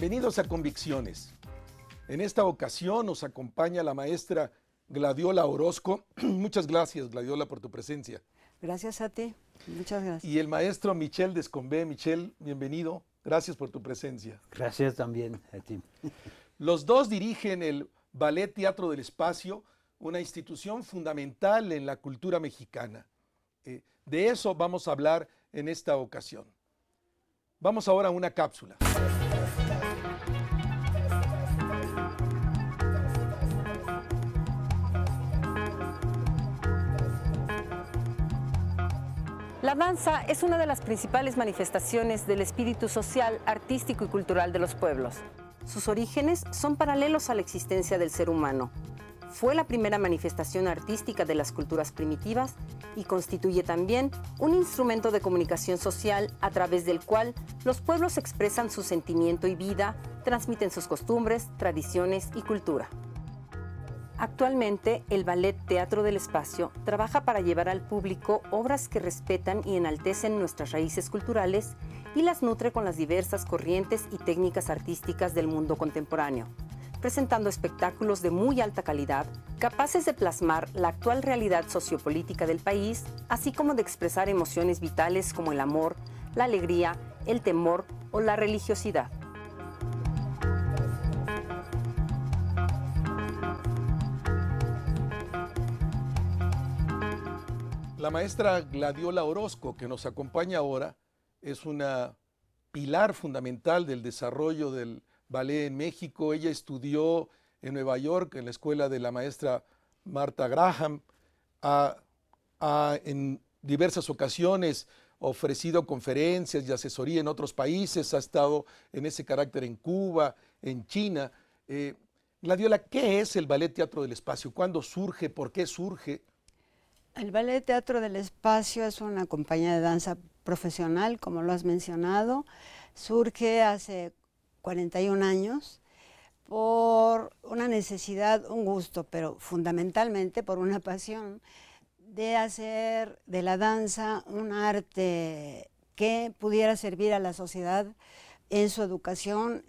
Bienvenidos a Convicciones. En esta ocasión nos acompaña la maestra Gladiola Orozco. Muchas gracias, Gladiola, por tu presencia. Gracias a ti. Muchas gracias. Y el maestro Michel Descombé. Michel, bienvenido. Gracias por tu presencia. Gracias también a ti. Los dos dirigen el Ballet Teatro del Espacio, una institución fundamental en la cultura mexicana. Eh, de eso vamos a hablar en esta ocasión. Vamos ahora a una cápsula. La danza es una de las principales manifestaciones del espíritu social, artístico y cultural de los pueblos. Sus orígenes son paralelos a la existencia del ser humano. Fue la primera manifestación artística de las culturas primitivas y constituye también un instrumento de comunicación social a través del cual los pueblos expresan su sentimiento y vida, transmiten sus costumbres, tradiciones y cultura. Actualmente, el Ballet Teatro del Espacio trabaja para llevar al público obras que respetan y enaltecen nuestras raíces culturales y las nutre con las diversas corrientes y técnicas artísticas del mundo contemporáneo, presentando espectáculos de muy alta calidad, capaces de plasmar la actual realidad sociopolítica del país, así como de expresar emociones vitales como el amor, la alegría, el temor o la religiosidad. La maestra Gladiola Orozco, que nos acompaña ahora, es una pilar fundamental del desarrollo del ballet en México. Ella estudió en Nueva York, en la escuela de la maestra Marta Graham, ha, en diversas ocasiones ofrecido conferencias y asesoría en otros países, ha estado en ese carácter en Cuba, en China. Eh, Gladiola, ¿qué es el Ballet Teatro del Espacio? ¿Cuándo surge? ¿Por qué surge? El Ballet Teatro del Espacio es una compañía de danza profesional, como lo has mencionado. Surge hace 41 años por una necesidad, un gusto, pero fundamentalmente por una pasión de hacer de la danza un arte que pudiera servir a la sociedad en su educación,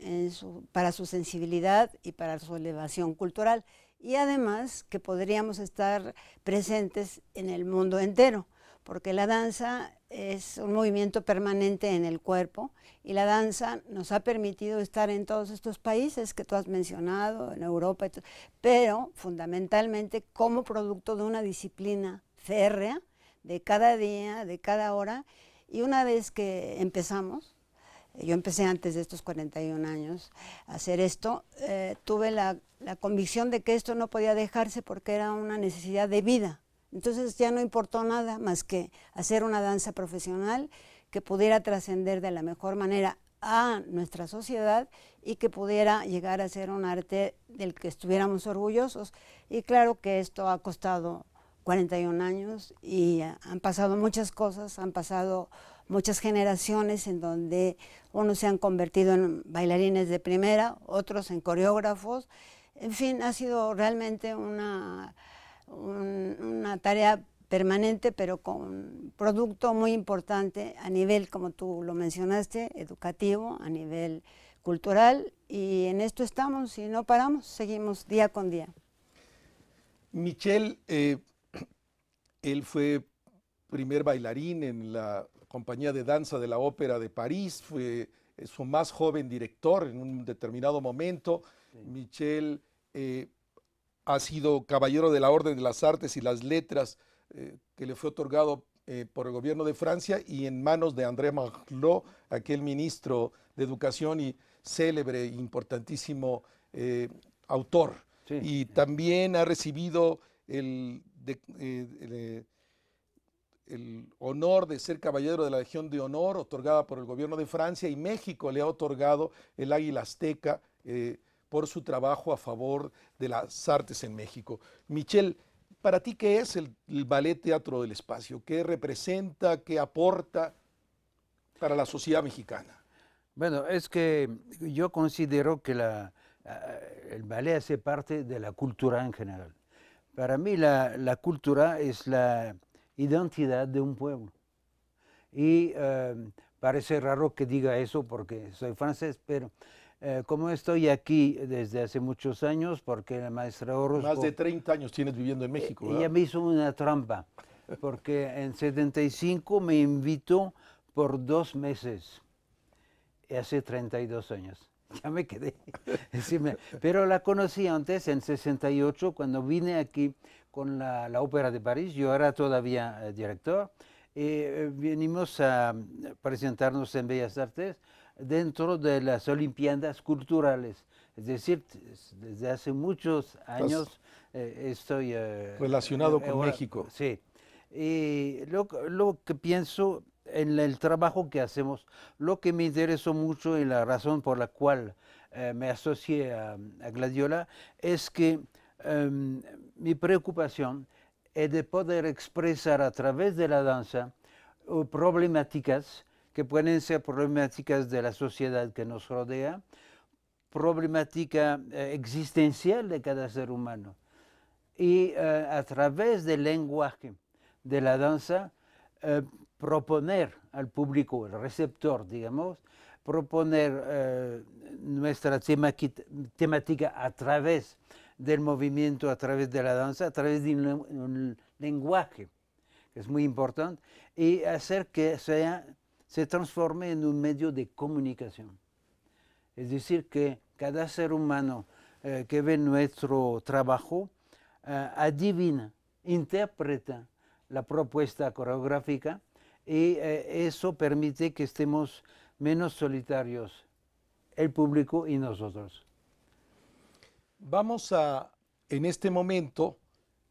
para su sensibilidad y para su elevación cultural y además que podríamos estar presentes en el mundo entero, porque la danza es un movimiento permanente en el cuerpo y la danza nos ha permitido estar en todos estos países que tú has mencionado, en Europa, pero fundamentalmente como producto de una disciplina férrea de cada día, de cada hora, y una vez que empezamos, yo empecé antes de estos 41 años a hacer esto, eh, tuve la la convicción de que esto no podía dejarse porque era una necesidad de vida. Entonces ya no importó nada más que hacer una danza profesional que pudiera trascender de la mejor manera a nuestra sociedad y que pudiera llegar a ser un arte del que estuviéramos orgullosos. Y claro que esto ha costado 41 años y han pasado muchas cosas, han pasado muchas generaciones en donde unos se han convertido en bailarines de primera, otros en coreógrafos en fin, ha sido realmente una, una tarea permanente, pero con producto muy importante a nivel, como tú lo mencionaste, educativo, a nivel cultural, y en esto estamos y no paramos, seguimos día con día. Michel, eh, él fue primer bailarín en la compañía de danza de la Ópera de París, fue eh, su más joven director en un determinado momento. Michel eh, ha sido caballero de la Orden de las Artes y las Letras eh, que le fue otorgado eh, por el gobierno de Francia y en manos de André Marlot, aquel ministro de Educación y célebre, importantísimo autor. Y también ha recibido el, honor de ser caballero de la Legión de Honor otorgada por el gobierno de Francia y México le ha otorgado el Águila Azteca por su trabajo a favor de las artes en México. Michelle, ¿para ti qué es el, Ballet Teatro del Espacio? ¿Qué representa? ¿Qué aporta para la sociedad mexicana? Bueno, es que yo considero que la, el ballet hace parte de la cultura en general. Para mí la, cultura es la identidad de un pueblo. Y eh, parece raro que diga eso porque soy francés, pero eh, como estoy aquí desde hace muchos años, porque la maestra Orozco... Más de 30 años tienes viviendo en México. Eh, ella me hizo una trampa, porque en 75 me invitó por dos meses, hace 32 años. Ya me quedé. Pero la conocí antes, en 68, cuando vine aquí con la, Ópera de París. Yo era todavía eh, director. y venimos a presentarnos en Bellas Artes dentro de las Olimpiadas Culturales. Es decir, desde hace muchos años eh, estoy... Eh, relacionado eh, con México. Sí. Y lo, que pienso en el trabajo que hacemos, lo que me interesó mucho y la razón por la cual me asocié a, a, Gladiola es que em, mi preocupación es de poder expresar a través de la danza uh, problemáticas que pueden ser problemáticas de la sociedad que nos rodea, problemática eh, existencial de cada ser humano. Y eh, a través del lenguaje de la danza, eh, proponer al público, el receptor, digamos, proponer nuestra temática a través del movimiento, a través de la danza, a través de un lenguaje, que es muy importante, y hacer que sea se transforme en un medio de comunicación. Es decir, que cada ser humano eh, que ve nuestro trabajo eh, adivina, interpreta la propuesta coreográfica y eh, eso permite que estemos menos solitarios, el público y nosotros. Vamos a, en este momento,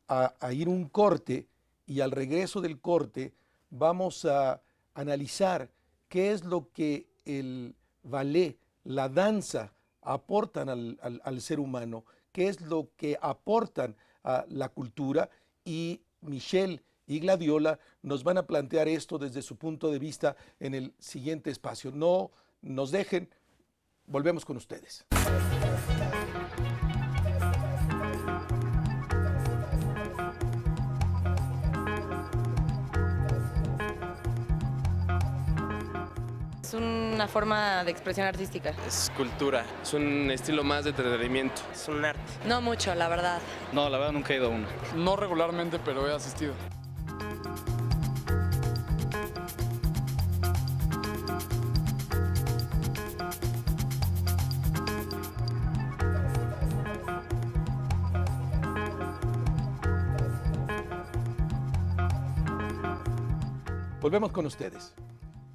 a, a ir un corte y al regreso del corte vamos a analizar qué es lo que el ballet, la danza, aportan al, ser humano, qué es lo que aportan a la cultura y Michelle y Gladiola nos van a plantear esto desde su punto de vista en el siguiente espacio. No nos dejen, volvemos con ustedes. una forma de expresión artística. Es cultura, es un estilo más de entretenimiento. Es un arte. No mucho, la verdad. No, la verdad nunca he ido a uno. No regularmente, pero he asistido. Volvemos con ustedes.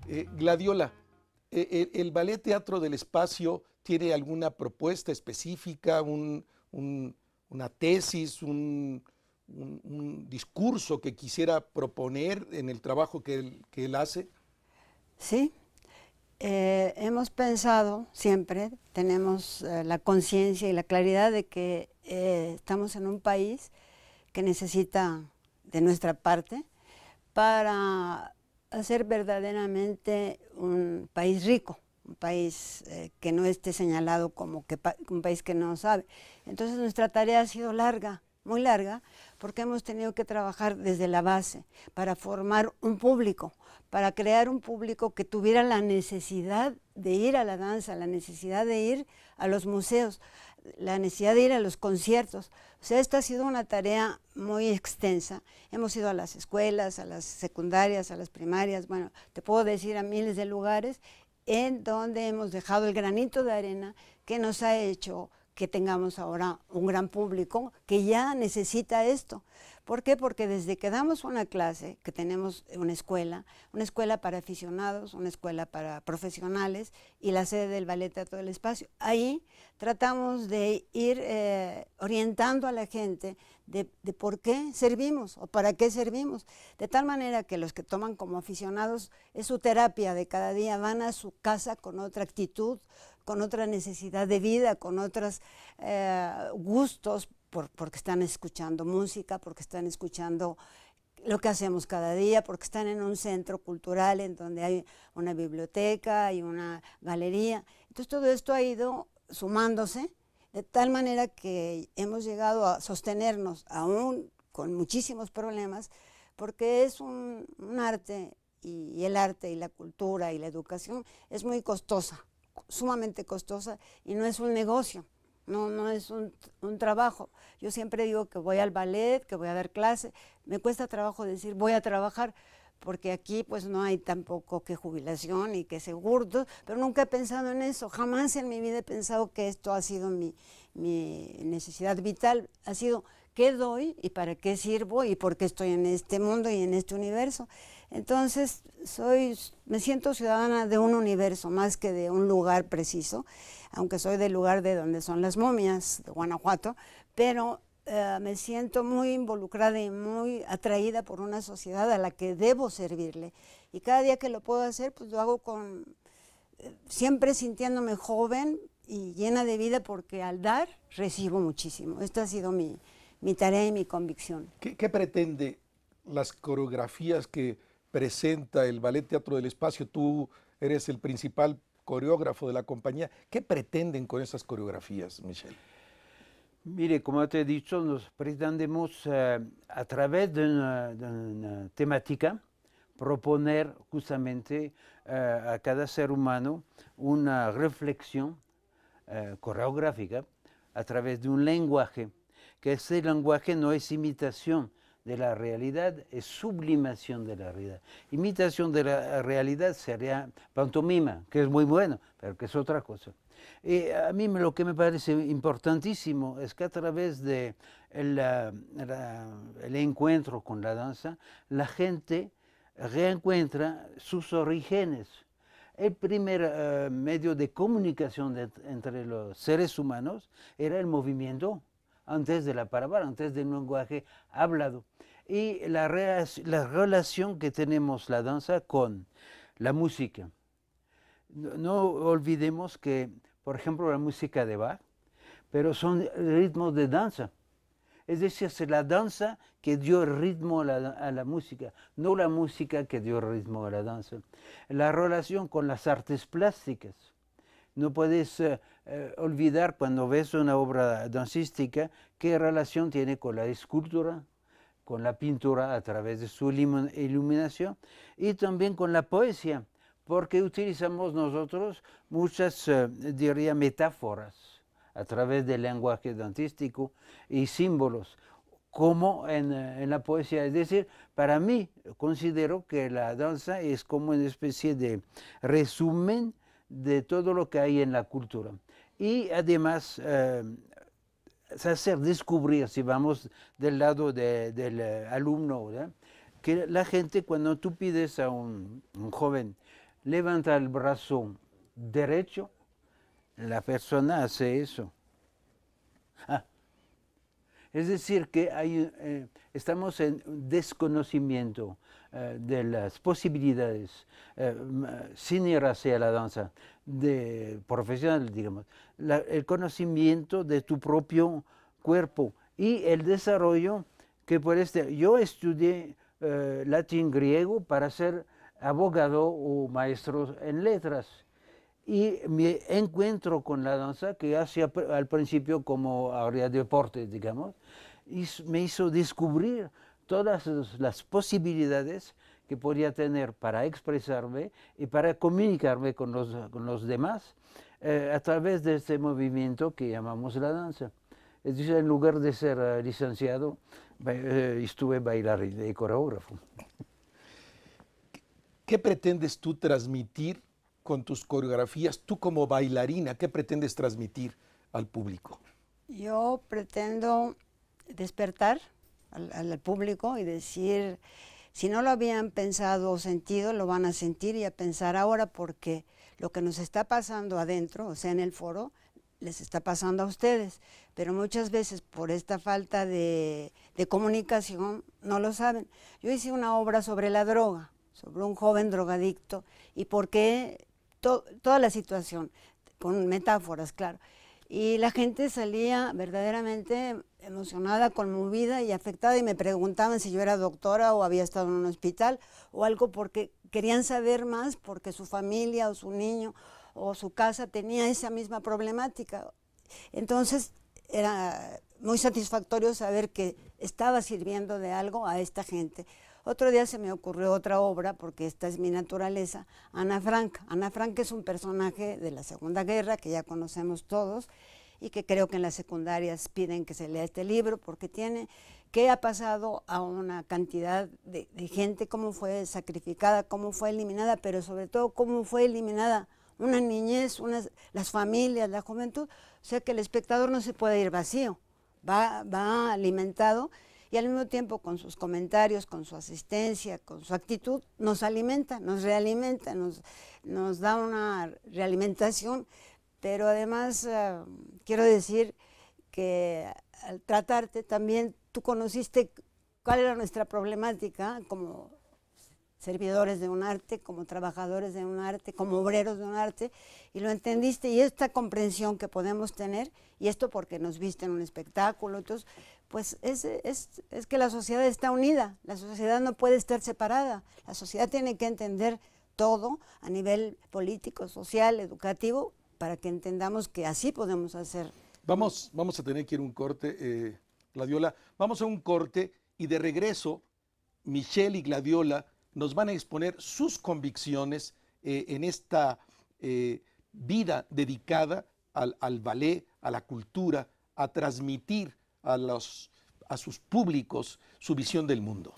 Eh, gladiola, e, e, ¿El, Ballet Teatro del Espacio tiene alguna propuesta específica, una tesis, un, discurso que quisiera proponer en el trabajo que él, hace? Sí, eh, hemos pensado siempre, tenemos eh, la conciencia y la claridad de que eh, estamos en un país que necesita de nuestra parte para hacer verdaderamente un país rico, un país eh, que no esté señalado como que un país que no sabe. Entonces nuestra tarea ha sido larga, muy larga, porque hemos tenido que trabajar desde la base para formar un público, para crear un público que tuviera la necesidad de ir a la danza, la necesidad de ir a los museos, la necesidad de ir a los conciertos. O sea, esta ha sido una tarea muy extensa. Hemos ido a las escuelas, a las secundarias, a las primarias, bueno, te puedo decir a miles de lugares en donde hemos dejado el granito de arena que nos ha hecho que tengamos ahora un gran público que ya necesita esto. ¿Por qué? Porque desde que damos una clase, que tenemos una escuela, una escuela para aficionados, una escuela para profesionales y la sede del Ballet todo el Espacio, ahí tratamos de ir eh, orientando a la gente de, por qué servimos o para qué servimos. De tal manera que los que toman como aficionados es su terapia de cada día, van a su casa con otra actitud, con otra necesidad de vida, con otros eh, gustos, porque están escuchando música, porque están escuchando lo que hacemos cada día, porque están en un centro cultural en donde hay una biblioteca y una galería. Entonces todo esto ha ido sumándose de tal manera que hemos llegado a sostenernos aún con muchísimos problemas, porque es un, arte y, el arte y la cultura y la educación es muy costosa, sumamente costosa y no es un negocio no, no es un, trabajo. Yo siempre digo que voy al ballet, que voy a dar clase, me cuesta trabajo decir voy a trabajar, porque aquí pues no hay tampoco que jubilación y que seguro, pero nunca he pensado en eso, jamás en mi vida he pensado que esto ha sido mi, necesidad vital, ha sido qué doy y para qué sirvo y por qué estoy en este mundo y en este universo. Entonces, soy, me siento ciudadana de un universo más que de un lugar preciso aunque soy del lugar de donde son las momias, de Guanajuato, pero eh, me siento muy involucrada y muy atraída por una sociedad a la que debo servirle. Y cada día que lo puedo hacer, pues lo hago con, eh, siempre sintiéndome joven y llena de vida porque al dar recibo muchísimo. Esta ha sido mi, tarea y mi convicción. ¿Qué, ¿Qué, pretende las coreografías que presenta el Ballet Teatro del Espacio? Tú eres el principal coreógrafo de la compañía. ¿Qué pretenden con esas coreografías, Michelle? Mire, como te he dicho, nos pretendemos eh, a través de una, temática proponer justamente eh, a cada ser humano una reflexión eh, coreográfica a través de un lenguaje, que ese lenguaje no es imitación, de la realidad es sublimación de la realidad. Imitación de la realidad sería pantomima, que es muy bueno, pero que es otra cosa. Y eh, a mí lo que me parece importantísimo es que a través del de ah, el encuentro con la danza, la gente reencuentra sus orígenes. El primer ah, medio de comunicación entre los seres humanos era el movimiento antes de la palabra, antes del lenguaje hablado. Y la, la relación que tenemos la danza con la música. No, olvidemos que, por ejemplo, la música de Bach, pero son ritmos de danza. Es decir, es la danza que dio ritmo a la, a la, música, no la música que dio ritmo a la danza. La relación con las artes plásticas. No puedes eh, eh, olvidar cuando ves una obra dancística qué relación tiene con la escultura, con la pintura a través de su iluminación y también con la poesía, porque utilizamos nosotros muchas, eh, diría, metáforas a través del lenguaje dantístico y símbolos como en, la poesía. Es decir, para mí considero que la danza es como una especie de resumen de todo lo que hay en la cultura. Y además, eh, hacer descubrir, si vamos del lado del eh, alumno, que la gente cuando tú pides a un, un joven, levanta el brazo derecho, la persona hace eso. Es decir, que hay, eh, estamos en desconocimiento eh, de las posibilidades, eh, sin ir hacia la danza, de profesional, digamos, el conocimiento de tu propio cuerpo y el desarrollo que por este. Yo estudié latín griego para ser abogado o maestro en letras y mi encuentro con la danza que hacía al principio como área de deporte, digamos, y me hizo descubrir todas las posibilidades que podía tener para expresarme y para comunicarme con los, con los demás eh, a través de este movimiento que llamamos la danza. decir en lugar de ser eh, licenciado, eh, estuve bailar y coreógrafo. ¿Qué pretendes tú transmitir con tus coreografías, tú como bailarina, ¿qué pretendes transmitir al público? Yo pretendo despertar al, público y decir, si no lo habían pensado o sentido, lo van a sentir y a pensar ahora porque lo que nos está pasando adentro, o sea, en el foro, les está pasando a ustedes, pero muchas veces por esta falta de, de comunicación no lo saben. Yo hice una obra sobre la droga, sobre un joven drogadicto y por qué toda la situación, con metáforas, claro. Y la gente salía verdaderamente emocionada, conmovida y afectada y me preguntaban si yo era doctora o había estado en un hospital o algo porque querían saber más porque su familia o su niño o su casa tenía esa misma problemática. Entonces era muy satisfactorio saber que estaba sirviendo de algo a esta gente. Otro día se me ocurrió otra obra, porque esta es mi naturaleza, Ana Frank. Ana Frank es un personaje de la Segunda Guerra que ya conocemos todos y que creo que en las secundarias piden que se lea este libro porque tiene qué ha pasado a una cantidad de, gente, cómo fue sacrificada, cómo fue eliminada, pero sobre todo cómo fue eliminada una niñez, las familias, la juventud. O sea que el espectador no se puede ir vacío, va, va alimentado y al mismo tiempo con sus comentarios, con su asistencia, con su actitud, nos alimenta, nos realimenta, nos, nos da una realimentación, pero además eh, quiero decir que al tratarte también tú conociste cuál era nuestra problemática como servidores de un arte, como trabajadores de un arte, como obreros de un arte, y lo entendiste, y esta comprensión que podemos tener, y esto porque nos viste en un espectáculo, entonces pues es, es, que la sociedad está unida, la sociedad no puede estar separada, la sociedad tiene que entender todo a nivel político, social, educativo, para que entendamos que así podemos hacer. Vamos, vamos a tener que ir un corte, eh, Gladiola, vamos a un corte y de regreso Michelle y Gladiola nos van a exponer sus convicciones eh, en esta eh, vida dedicada al, al ballet, a la cultura, a transmitir a, los, sus públicos su visión del mundo.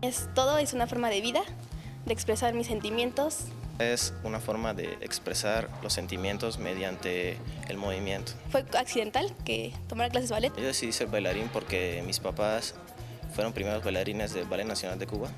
Es todo, es una forma de vida, de expresar mis sentimientos. Es una forma de expresar los sentimientos mediante el movimiento. Fue accidental que tomara clases de ballet. Yo decidí ser bailarín porque mis papás fueron primeros bailarines del Ballet Nacional de Cuba.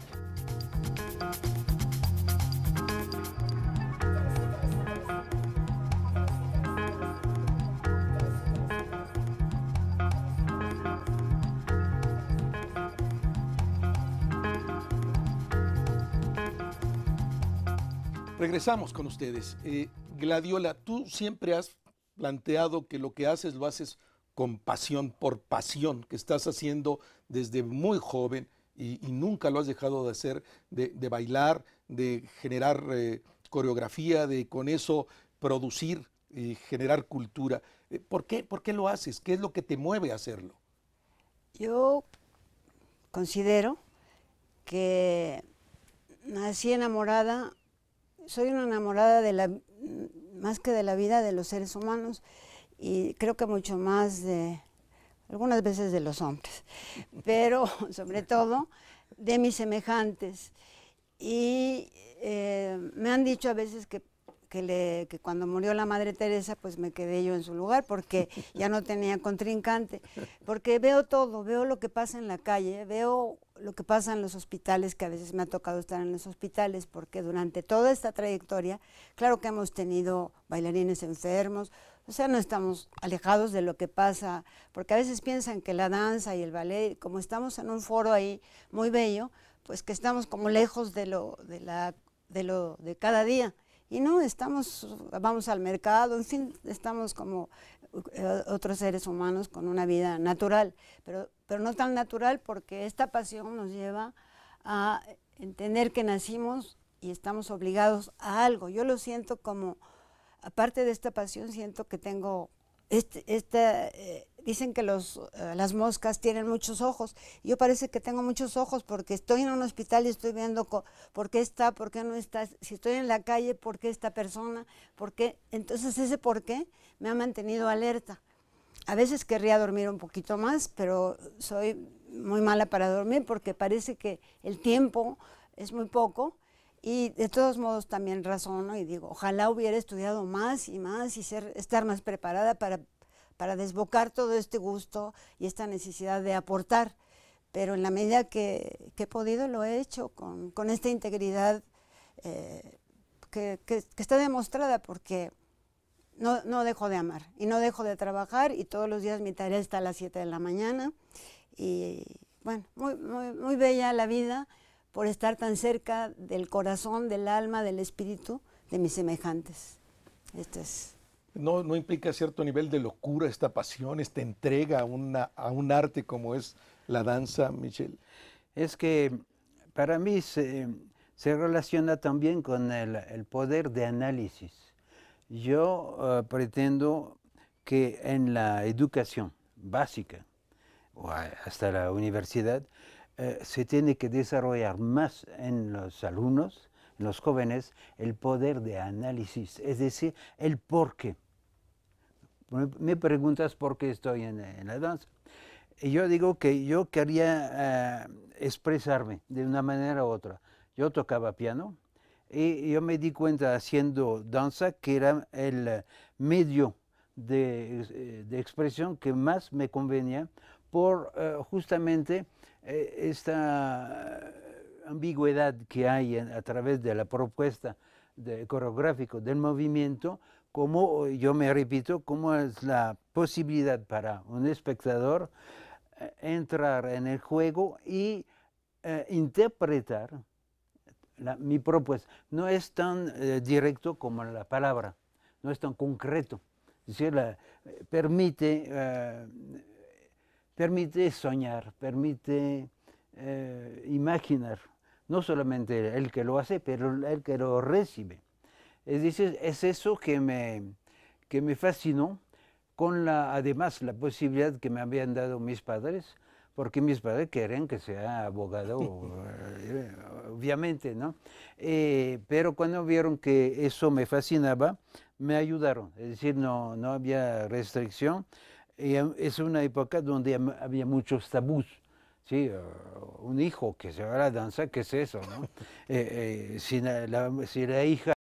Regresamos con ustedes. Eh, Gladiola, tú siempre has planteado que lo que haces lo haces con pasión, por pasión, que estás haciendo desde muy joven y, nunca lo has dejado de hacer, de, bailar, de generar eh, coreografía, de con eso producir y generar cultura. Eh, ¿Por qué, ¿Por qué lo haces? ¿Qué es lo que te mueve a hacerlo? Yo considero que nací enamorada, soy una enamorada de la, más que de la vida de los seres humanos y creo que mucho más de, algunas veces de los hombres, pero sobre todo de mis semejantes. Y eh, me han dicho a veces que, le, que, cuando murió la Madre Teresa, pues me quedé yo en su lugar porque ya no tenía contrincante, porque veo todo, veo lo que pasa en la calle, veo lo que pasa en los hospitales, que a veces me ha tocado estar en los hospitales, porque durante toda esta trayectoria, claro que hemos tenido bailarines enfermos, o sea, no estamos alejados de lo que pasa, porque a veces piensan que la danza y el ballet, como estamos en un foro ahí muy bello, pues que estamos como lejos de lo de, la, de lo de cada día. Y no, estamos, vamos al mercado, en fin, estamos como eh, otros seres humanos con una vida natural, pero, pero no tan natural porque esta pasión nos lleva a entender que nacimos y estamos obligados a algo. Yo lo siento como, aparte de esta pasión, siento que tengo este, esta, eh, Dicen que los, eh, las moscas tienen muchos ojos. Yo parece que tengo muchos ojos porque estoy en un hospital y estoy viendo por qué está, por qué no está, si estoy en la calle, por qué esta persona, por qué. Entonces ese por qué me ha mantenido alerta. A veces querría dormir un poquito más, pero soy muy mala para dormir porque parece que el tiempo es muy poco. Y de todos modos también razono y digo, ojalá hubiera estudiado más y más y ser, estar más preparada para para desbocar todo este gusto y esta necesidad de aportar. Pero en la medida que, he podido lo he hecho con, esta integridad eh, que, que, está demostrada porque no, dejo de amar y no dejo de trabajar y todos los días mi tarea está a las 7 de la mañana. Y bueno, muy, muy, muy bella la vida por estar tan cerca del corazón, del alma, del espíritu de mis semejantes. Esto es no, implica cierto nivel de locura esta pasión, esta entrega a, un arte como es la danza, Michelle? Es que para mí se, relaciona también con el, poder de análisis. Yo eh, pretendo que en la educación básica o hasta la universidad eh, se tiene que desarrollar más en los alumnos, en los jóvenes, el poder de análisis, es decir, el por qué me preguntas por qué estoy en, la danza. Y yo digo que yo quería eh, expresarme de una manera u otra. Yo tocaba piano y yo me di cuenta haciendo danza que era el medio de, eh, expresión que más me convenía por eh, justamente esta ambigüedad que hay a través de la propuesta coreográfica del movimiento como eh, yo me repito, cómo es la posibilidad para un espectador eh, entrar en el juego y eh, interpretar mi propuesta. No es tan directo como la palabra, no es tan concreto. Es decir, la, permite, permite soñar, permite imaginar, no solamente el que lo hace, pero el que lo recibe. Es decir, es eso que me, que me fascinó, con la, además la posibilidad que me habían dado mis padres, porque mis padres querían que sea abogado, eh, obviamente, ¿no? Eh, pero cuando vieron que eso me fascinaba, me ayudaron, es decir, no, no había restricción. Y es una época donde había muchos tabús. Sí, un hijo que se va a la danza, ¿qué es eso? No? Eh, si, la, si la hija